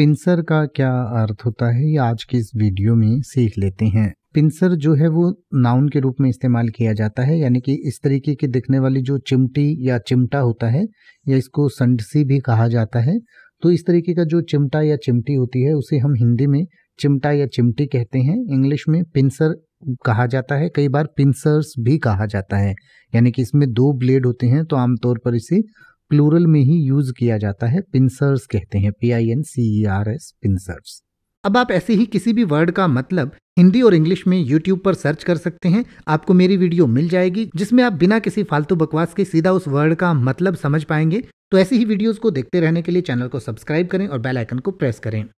pincer का क्या अर्थ होता है ये आज के इस वीडियो में सीख लेते हैं पिंसर जो है वो नाउन के रूप में इस्तेमाल किया जाता है यानी कि इस तरीके की दिखने वाली जो चिमटी या चिमटा होता है या इसको संडसी भी कहा जाता है तो इस तरीके का जो चिमटा या चिमटी होती है उसे हम हिंदी में चिमटा या चिमटी कहते हैं इंग्लिश में पिंसर कहा जाता है कई बार पिंसर्स भी कहा जाता है यानी कि इसमें दो ब्लेड होते हैं तो आमतौर पर इसे प्लूरल में ही यूज किया जाता है पिंसर्स कहते हैं P I N C E R S pincers अब आप ऐसे ही किसी भी वर्ड का मतलब हिंदी और इंग्लिश में YouTube पर सर्च कर सकते हैं आपको मेरी वीडियो मिल जाएगी जिसमें आप बिना किसी फालतू बकवास के सीधा उस वर्ड का मतलब समझ पाएंगे तो ऐसी ही वीडियोस को देखते रहने के लिए चैनल को सब्सक्राइब करें और बेल आइकन को प्रेस करें